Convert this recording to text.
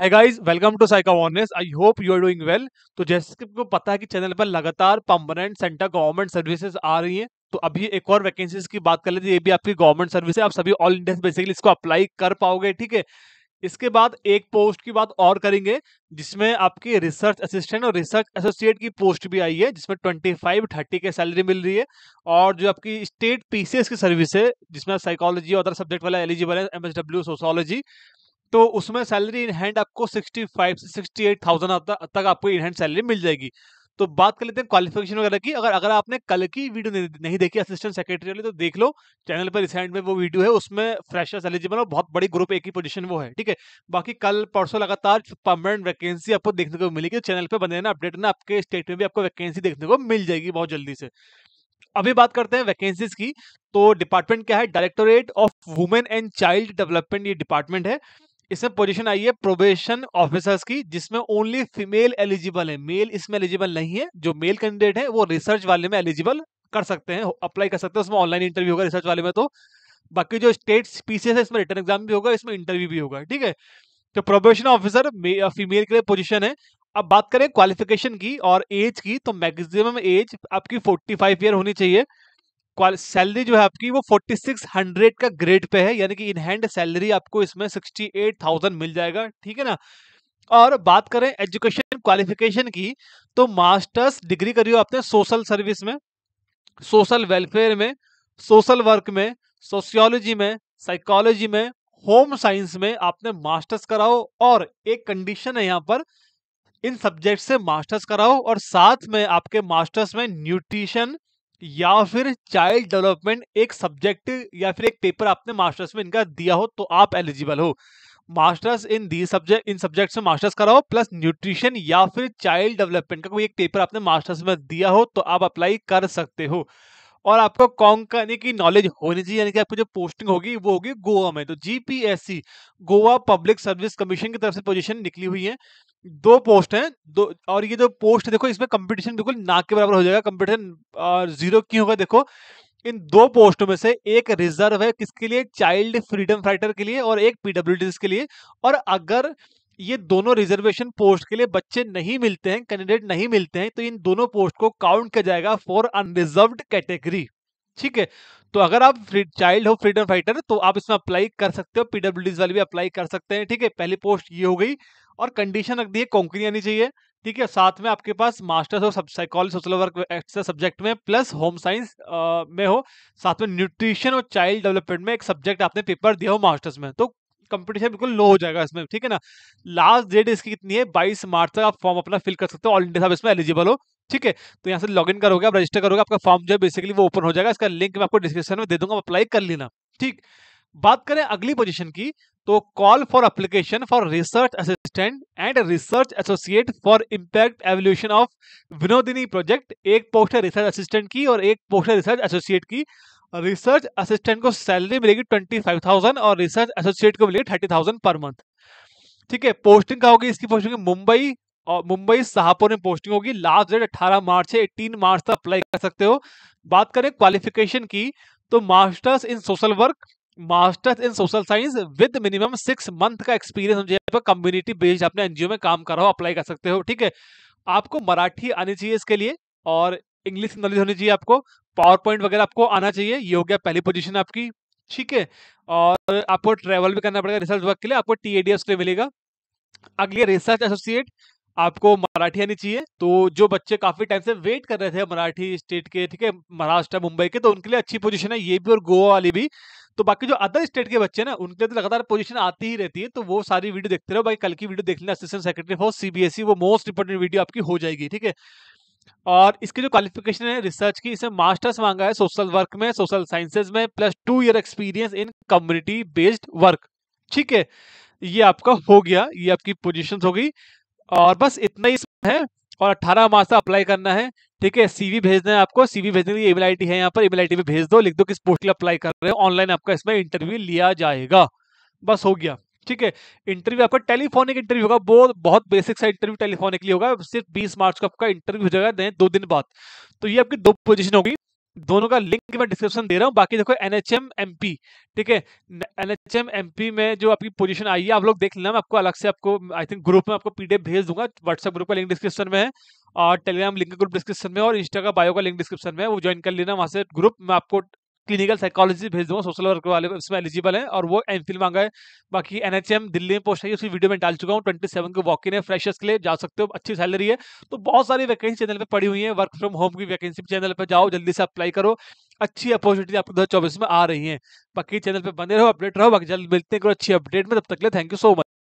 है guys welcome to psyche awareness I hope you are doing well तो जैसे कि आपको पता है कि चैनल पर लगातार परमानेंट सेंटर गवर्नमेंट सर्विसेज आ रही हैं तो अभी एक और वैकेंसीज की बात कर लेते हैं ये भी आपकी गवर्नमेंट सर्विस है आप सभी ऑल इंडियंस बेसिकली इसको अप्लाई कर पाओगे ठीक है इसके बाद एक पोस्ट की बात और करेंगे जिसमें आपकी रिसर्च असिस्टेंट और रिसर्च एसोसिएट की पोस्ट भी आई है जिसमें ट्वेंटी फाइव थर्टी के सैलरी मिल रही है और जो आपकी स्टेट पीसीएस की सर्विस है जिसमें साइकोलॉजी और अदर सब्जेक्ट वाला एलिजिबल है एमएसडब्ल्यू सोशोलॉजी तो उसमें सैलरी इन हैंड आपको 65 से थाउजेंड तक आपको इन हैंड सैलरी मिल जाएगी तो बात कर लेते हैं क्वालिफिकेशन वगैरह की अगर अगर आपने कल की वीडियो नहीं देखी असिस्टेंट सेक्रेटरी वाली तो देख लो चैनल पर रिसेंट में वो वीडियो है उसमें फ्रेशर्स एलिजिबल और बहुत बड़ी ग्रुप एक ही पोजीशन वो है ठीक है बाकी कल परसों लगातार परमानेंट वैकेंसी आपको देखने को मिलेगी चैनल पर बने रहना अपडेट ना आपके स्टेट में भी आपको वैकेंसी देखने को मिल जाएगी बहुत जल्दी से अभी बात करते हैं वैकेंसीज की तो डिपार्टमेंट क्या है directorate of women and child development ये डिपार्टमेंट है इसमें पोजीशन आई है प्रोबेशन ऑफिसर्स की जिसमें ओनली फीमेल एलिजिबल है मेल इसमें एलिजिबल नहीं है जो मेल कैंडिडेट है वो रिसर्च वाले में एलिजिबल कर सकते हैं अप्लाई कर सकते हैं उसमें ऑनलाइन इंटरव्यू होगा रिसर्च वाले में तो बाकी जो स्टेट पीसीएस है इसमें रिटर्न एग्जाम भी होगा इसमें इंटरव्यू भी होगा ठीक है तो प्रोबेशन ऑफिसर फीमेल के लिए पोजिशन है अब बात करें क्वालिफिकेशन की और एज की तो मैक्सिमम एज आपकी फाइव ईयर होनी चाहिए सैलरी जो है आपकी वो 4600 का ग्रेड पे है यानी कि इन हैंड सैलरी आपको इसमें 68000 मिल जाएगा ठीक है ना और बात करें एजुकेशन क्वालिफिकेशन की तो मास्टर्स डिग्री करी हो आपने सोशल सर्विस में सोशल वेलफेयर में सोशल वर्क में सोशियोलॉजी में साइकोलॉजी में होम साइंस में आपने मास्टर्स कराओ और एक कंडीशन है यहाँ पर इन सब्जेक्ट से मास्टर्स कराओ और साथ में आपके मास्टर्स में न्यूट्रिशन या फिर चाइल्ड डेवलपमेंट एक सब्जेक्ट या फिर एक पेपर आपने मास्टर्स में इनका दिया हो तो आप एलिजिबल हो मास्टर्स इन दी सब्जेक्ट इन सब्जेक्ट में मास्टर्स कराओ प्लस न्यूट्रिशन या फिर चाइल्ड डेवलपमेंट का कोई एक पेपर आपने मास्टर्स में दिया हो तो आप अप्लाई कर सकते हो और आपको कॉन्ग करने की नॉलेज होनी चाहिए यानी कि आपको जो पोस्टिंग होगी वो होगी गोवा में तो GPSC Goa public service commission की तरफ से पोजीशन निकली हुई है दो पोस्ट हैं दो और ये जो पोस्ट देखो इसमें कंपटीशन बिल्कुल ना के बराबर हो जाएगा कंपटीशन जीरो क्यों होगा देखो इन दो पोस्टों में से एक रिजर्व है किसके लिए चाइल्ड फ्रीडम फाइटर के लिए और एक पीडब्ल्यू के लिए और अगर ये दोनों रिजर्वेशन पोस्ट के लिए बच्चे नहीं मिलते हैं कैंडिडेट नहीं मिलते हैं तो इन दोनों पोस्ट को काउंट किया जाएगा फॉर अनरिजर्व कैटेगरी ठीक है तो अगर आप चाइल्ड हो फ्रीडम फाइटर तो आप इसमें अप्लाई कर सकते हो पीडब्ल्यू वाले भी अप्लाई कर सकते हैं ठीक है पहली पोस्ट ये हो गई और कंडीशन रख दी है कोंकणी आनी चाहिए ठीक है साथ में आपके पास मास्टर्स हो सब साइकोलॉजी सोशल वर्क सब्जेक्ट में प्लस होम साइंस में हो साथ में न्यूट्रिशन और चाइल्ड डेवलपमेंट में एक सब्जेक्ट आपने पेपर दिया हो मास्टर्स में तो कंपटीशन बिल्कुल लो हो जाएगा इसमें ठीक है ना लास्ट डेट इसकी कितनी है बाईस मार्च तक आप फॉर्म अपना फिल कर सकते हो ऑल इंडिया सब इसमें एलिजिबल हो ठीक है तो यहाँ से लॉग इन करोगे आप रजिस्टर करोगे आपका फॉर्म जो है बेसिकली वो ओपन हो जाएगा इसका लिंक मैं आपको डिस्क्रिप्शन में दे दूंगा अप्लाई कर लेना ठीक बात करें अगली पोजिशन की तो call for application for research assistant and research associate for impact evaluation of Vinodini project एक पोस्ट है रिसर्च असिस्टेंट की और एक पोस्ट है रिसर्च एसोसिएट की रिसर्च असिस्टेंट को सैलरी मिलेगी ट्वेंटी फाइव थाउजेंड और रिसर्च एसोसिएट को मिलेगी थर्टी थाउजेंड पर मंथ ठीक है पोस्टिंग का होगी इसकी पोस्टिंग मुंबई और मुंबई शाहपुर में पोस्टिंग होगी लास्ट डेट अट्ठारह मार्च से एटीन मार्च तक अप्लाई कर सकते हो बात करें क्वालिफिकेशन की तो masters in social work masters in social science with minimum six month का एक्सपीरियंस मुझे पर कम्युनिटी बेस्ड अपने एनजीओ में काम कर रहा हो अप्लाई कर सकते हो ठीक है आपको मराठी आनी चाहिए इसके लिए और इंग्लिश नॉलेज होनी चाहिए आपको पावर पॉइंट वगैरह आपको आना चाहिए ये हो गया पहली पोजिशन आपकी ठीक है और आपको ट्रेवल भी करना पड़ेगा रिसर्च वर्क के लिए आपको टी ए डी मिलेगा अगले रिसर्च एसोसिएट आपको मराठी आनी चाहिए तो जो बच्चे काफी टाइम से वेट कर रहे थे मराठी स्टेट के ठीक है महाराष्ट्र मुंबई के तो उनके लिए अच्छी पोजीशन है ये भी और गोवा वाली भी तो बाकी जो अदर स्टेट के बच्चे ना उनके लिए तो लगातार पोजीशन आती ही रहती है तो वो सारी वीडियो देखते रहो भाई कल की वीडियो देख लेना असिस्टेंट सेक्रेटरी फॉर सीबीएसई वो मोस्ट इंपोर्टेंट वीडियो आपकी हो जाएगी ठीक है और इसकी जो क्वालिफिकेशन है रिसर्च की इसमें मास्टर्स मांगा है सोशल वर्क में सोशल साइंसेज में plus two year experience in community based work ठीक है ये आपका हो गया ये आपकी पोजिशन हो गई और बस इतना ही है और 18 मार्च तक अप्लाई करना है ठीक है सीवी भेजना है आपको सीवी भेजने के लिए ईमेल आईडी है यहाँ पर ईमेल आईडी पे भेज दो लिख दो किस पोस्ट के लिए अप्लाई कर रहे हो ऑनलाइन आपका इसमें इंटरव्यू लिया जाएगा बस हो गया ठीक है इंटरव्यू आपका टेलीफोनिक इंटरव्यू होगा बहुत बहुत बेसिक सा इंटरव्यू टेलीफोनिकली होगा सिर्फ बीस मार्च को आपका इंटरव्यू हो जाएगा दो दिन बाद तो ये आपकी दो पोजीशन होगी दोनों का लिंक मैं डिस्क्रिप्शन दे रहा हूँ बाकी देखो N H M M P ठीक है N H M M P में जो आपकी पोजीशन आई है आप लोग देख लेना मैं आपको अलग से आपको आई थिंक ग्रुप में आपको पीडीएफ भेज दूंगा व्हाट्सएप ग्रुप का लिंक डिस्क्रिप्शन में है और टेलीग्राम लिंक ग्रुप डिस्क्रिप्शन में और इंस्टा का बायो का लिंक डिस्क्रिप्शन में है वो ज्वाइन कर लेना वहाँ से ग्रुप में आपको क्लिनिकल साइकोलॉजी भेज दूंगा सोशल वर्क वाले उसमें एलिजिबल है और वो एम फिल मांगा है बाकी एन एच एम दिल्ली में पोस्ट है उसकी वीडियो में डाल चुका हूँ ट्वेंटी सेवन के वॉक इन है फ्रेशर्स के लिए जा सकते हो अच्छी सैलरी है तो बहुत सारी वैकेंसी चैनल पर पड़ी हुई है वर्क फ्रॉम होम की वैकेंसी चैनल पर जाओ जल्दी से अप्लाई करो अच्छी अपॉर्चुनिटी आपको दो हजार चौबीस में आ रही है बाकी चैनल पर बने रहो अपडेट रहो बाकी जल्द मिलते हैं अच्छी अपडेट में तब तक ले थैंक यू सो मच